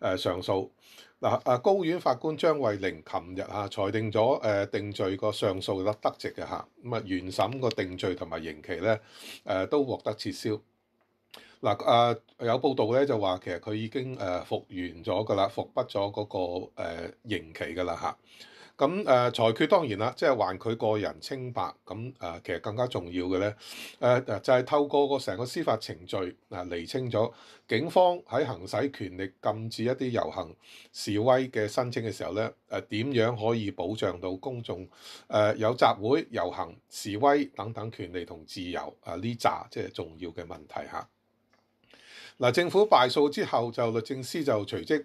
誒上訴嗱，啊，高院法官張慧玲琴日嚇裁定咗誒定罪個上訴得得席嘅嚇，咁啊原審個定罪同埋刑期咧誒都獲得撤銷。嗱，啊有報道咧就話其實佢已經誒服完咗噶啦，服畢咗嗰個誒刑期噶啦嚇。咁誒裁決當然啦，即係還佢個人清白。咁誒其實更加重要嘅咧，誒就係透過個成個司法程序啊釐清咗警方喺行使權力禁止一啲遊行示威嘅申請嘅時候咧，誒點樣可以保障到公眾誒有集會、遊行、示威等等權利同自由啊呢扎即係重要嘅問題嚇。嗱，政府敗訴之後就律政司就隨即。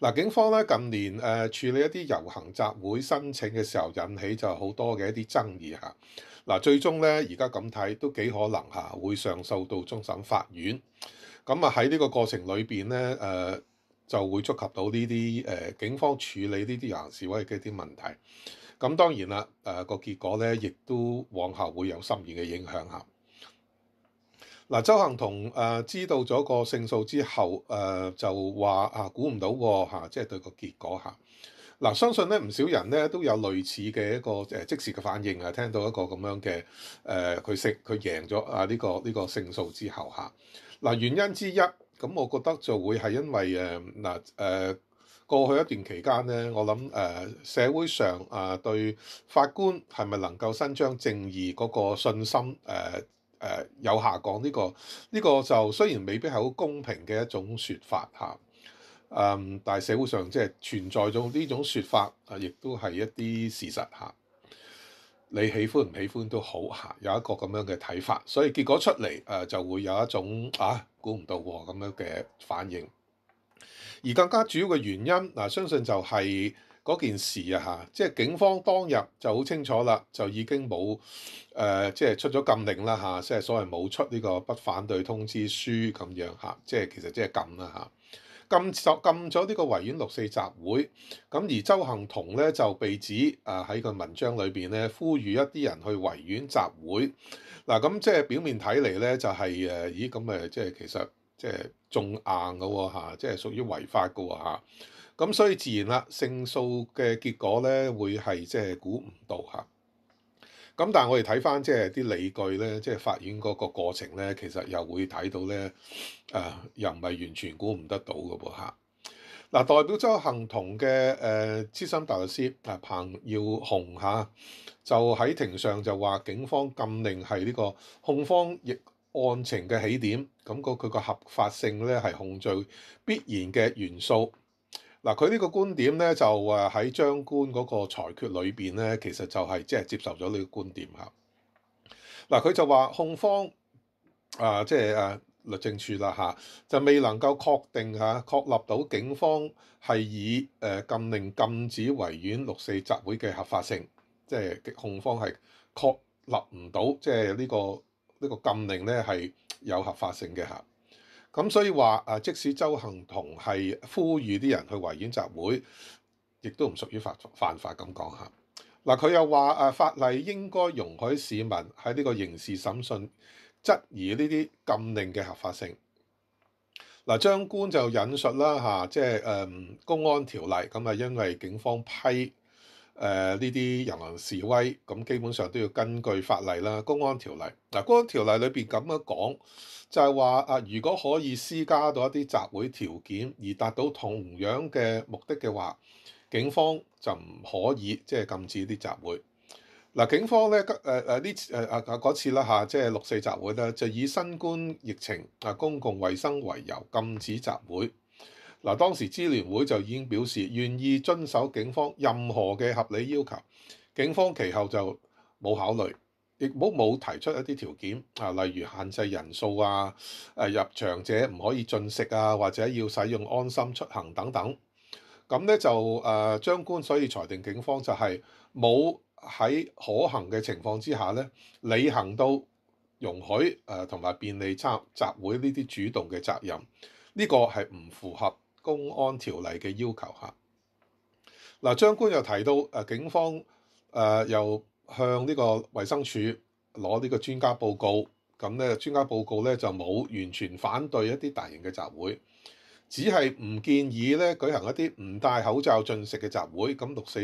嗱，警方咧近年誒處理一啲遊行集會申請嘅時候，引起就好多嘅一啲爭議嚇。嗱，最終咧而家咁睇都幾可能嚇會上訴到終審法院。咁啊喺呢個過程裏邊咧誒就會觸及到呢啲誒警方處理呢啲遊行示威嘅一啲問題。咁當然啦誒個結果咧，亦都往後會有深遠嘅影響嚇。嗱，周恒同誒知道咗個勝數之後，誒就話啊，估唔到喎即係對個結果嚇。嗱，相信咧唔少人咧都有類似嘅一個誒即時嘅反應啊，聽到一個咁樣嘅誒佢勝佢贏咗啊呢個呢個勝數之後嚇。嗱，原因之一咁，我覺得就會係因為誒嗱誒過去一段期間咧，我諗誒社會上啊對法官係咪能夠伸張正義嗰個信心誒？誒有下降呢個呢個就雖然未必係好公平嘅一種説法嚇，誒但係社會上即係存在咗呢種説法，啊亦都係一啲事實嚇。你喜歡唔喜歡都好嚇，有一個咁樣嘅睇法，所以結果出嚟誒就會有一種啊估唔到喎咁樣嘅反應。而更加主要嘅原因嗱，相信就係。嗰件事啊嚇，即係警方當日就好清楚啦，就已經冇誒即係出咗禁令啦嚇，即係所謂冇出呢個不反對通知書咁樣嚇，即係其實即係禁啦嚇，禁就禁咗呢個維園六四集會，咁而周幸同咧就被指啊喺個文章裏邊咧呼籲一啲人去維園集會，嗱咁即係表面睇嚟咧就係誒，咦咁誒即係其實。即係仲硬個喎嚇，即係屬於違法個喎咁所以自然啦，勝訴嘅結果咧會係即係估唔到嚇。咁但係我哋睇翻即係啲理據咧，即係法院嗰個過程咧，其實又會睇到咧，誒又唔係完全估唔得到嘅噃嚇。嗱，代表周幸同嘅誒資深大律師啊彭耀雄嚇，就喺庭上就話警方禁令係呢個控方亦。案情嘅起點，咁個佢個合法性咧係控罪必然嘅元素。嗱，佢呢個觀點咧就誒喺相官嗰個裁決裏邊咧，其實就係即係接受咗呢個觀點嚇。嗱，佢就話控方啊，即係誒律政處啦嚇，就未能夠確定嚇確立到警方係以誒禁令禁止維園六四集會嘅合法性，即係控方係確立唔到即係呢個。呢個禁令咧係有合法性嘅嚇，咁所以話啊，即使周幸同係呼籲啲人去維園集會，亦都唔屬於犯犯法咁講嚇。嗱，佢又話啊，法例應該容許市民喺呢個刑事審訊質疑呢啲禁令嘅合法性。嗱，張官就引述啦嚇，即係誒公安條例咁啊，因為警方批。誒呢啲人行示威，咁基本上都要根據法例啦，公安條例。嗱，公安條例裏邊咁樣講，就係話啊，如果可以施加到一啲集會條件而達到同樣嘅目的嘅話，警方就唔可以即係禁止啲集會。嗱，警方咧誒誒呢次誒啊嗰次啦嚇，即係六四集會咧，就以新冠疫情啊、公共衛生為由禁止集會。嗱，當時支聯會就已經表示願意遵守警方任何嘅合理要求，警方其後就冇考慮，亦冇冇提出一啲條件啊，例如限制人數啊，誒入場者唔可以進食啊，或者要使用安心出行等等。咁咧就誒，張官所以裁定警方就係冇喺可行嘅情況之下咧，履行到容許誒同埋便利集集會呢啲主動嘅責任，呢個係唔符合。公安條例嘅要求下。嗱張官又提到誒警方誒又向呢個衛生署攞呢個專家報告，咁咧專家報告咧就冇完全反對一啲大型嘅集會，只係唔建議咧舉行一啲唔戴口罩進食嘅集會，咁六四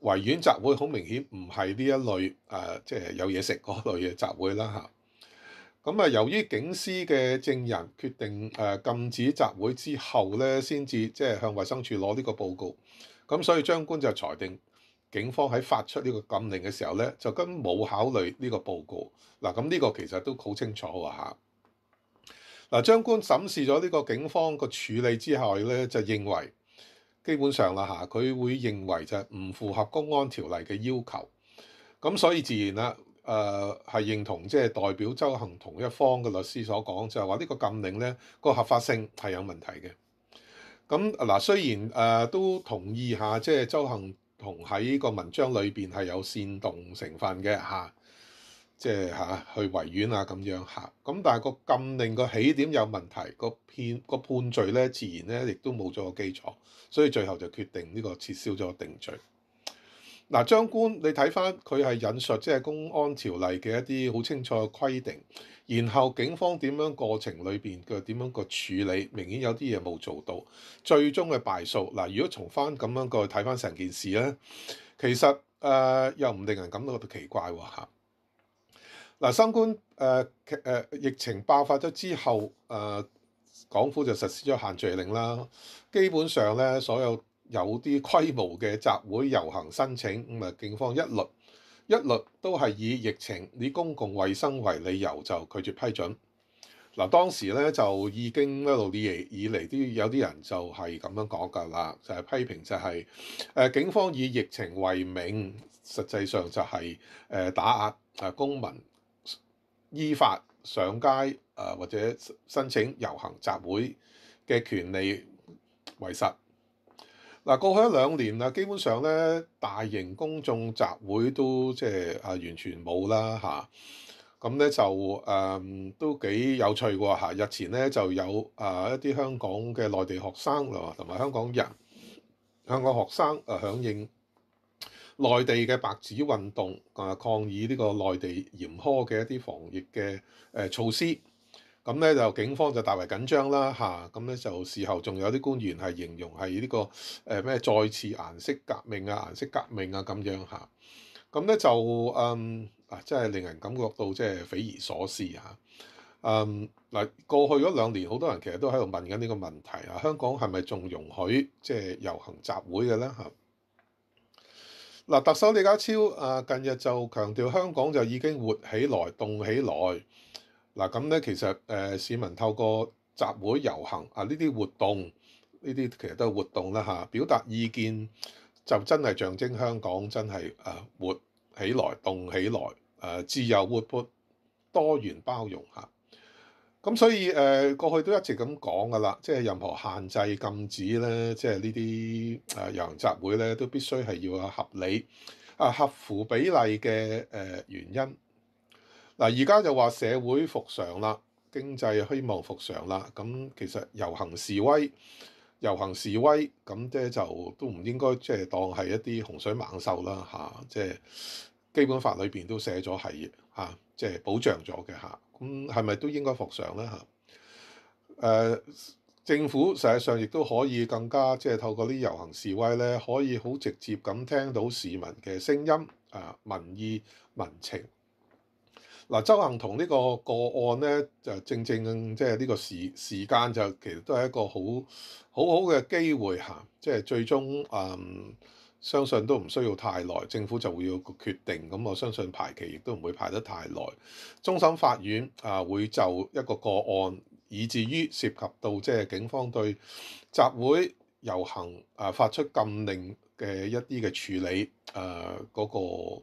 圍院集會好明顯唔係呢一類誒，即係有嘢食嗰類嘅集會啦嚇。咁啊，由於警司嘅證人決定誒禁止集會之後咧，先至即係向衛生處攞呢個報告，咁所以張官就裁定警方喺發出呢個禁令嘅時候咧，就跟冇考慮呢個報告。嗱，咁呢個其實都好清楚喎嚇。嗱，張官審視咗呢個警方個處理之後咧，就認為基本上啦嚇，佢會認為就係唔符合公安條例嘅要求，咁所以自然啦。誒係認同即係代表周行同一方嘅律師所講，就係話呢個禁令咧個合法性係有問題嘅。咁嗱，雖然誒都同意下，即係周行同喺個文章裏邊係有煽動成分嘅嚇，即係嚇去違憲啊咁樣嚇。咁但係個禁令個起點有問題，個判個判罪咧自然咧亦都冇咗個基礎，所以最後就決定呢個撤銷咗定罪。嗱，張官你睇翻佢係引述即係公安條例嘅一啲好清楚嘅規定，然後警方點樣過程裏邊嘅點樣個處理，明顯有啲嘢冇做到，最終嘅敗訴。嗱，如果從翻咁樣個睇翻成件事咧，其實誒又唔令人感到奇怪喎嚇。嗱，新冠疫情爆發咗之後，誒港府就實施咗限聚令啦，基本上咧所有。有啲規模嘅集會遊行申請，咁啊，警方一律一律都係以疫情、以公共衛生為理由就拒絕批准。嗱，當時咧就已經一路以嚟，以嚟啲有啲人就係咁樣講㗎啦，就係批評就係誒警方以疫情為名，實際上就係誒打壓誒公民依法上街誒或者申請遊行集會嘅權利為實。嗱，過去一兩年啊，基本上咧，大型公眾集會都即係啊完全冇啦嚇，咁咧就誒都幾有趣喎嚇。日前咧就有啊一啲香港嘅內地學生同埋香港人、香港學生啊，響應內地嘅白紙運動啊，抗議呢個內地嚴苛嘅一啲防疫嘅誒措施。咁咧就警方就大為緊張啦嚇，咁咧就事後仲有啲官員係形容係呢個誒咩再次顏色革命啊、顏色革命啊咁樣嚇，咁咧就嗯啊，真係令人感覺到即係匪夷所思嚇。嗯嗱，過去嗰兩年好多人其實都喺度問緊呢個問題啊，香港係咪仲容許即係遊行集會嘅咧嚇？嗱，特首李家超啊，近日就強調香港就已經活起來、動起來。嗱咁咧，其實誒市民透過集會遊行啊，呢啲活動，呢啲其實都係活動啦嚇，表達意見就真係象徵香港真係啊活起來，動起來，誒自由活潑、多元包容嚇。咁所以誒過去都一直咁講噶啦，即係任何限制禁止咧，即係呢啲誒遊行集會咧，都必須係要有合理啊合乎比例嘅誒原因。嗱，而家就話社會復常啦，經濟希望復常啦。咁其實遊行示威、遊行示威，咁即係就都唔應該即係當係一啲洪水猛獸啦嚇。即係基本法裏邊都寫咗係嚇，即係保障咗嘅嚇。咁係咪都應該復常咧嚇？誒，政府實際上亦都可以更加即係透過啲遊行示威咧，可以好直接咁聽到市民嘅聲音啊，民意民情。嗱，周幸同呢個個案咧，就正正即係呢個時時間就其實都係一個好好好嘅機會嚇，即係最終嗯相信都唔需要太耐，政府就會要決定，咁我相信排期亦都唔會排得太耐。終審法院啊會就一個個案，以至於涉及到即係警方對集會遊行啊發出禁令嘅一啲嘅處理啊嗰個。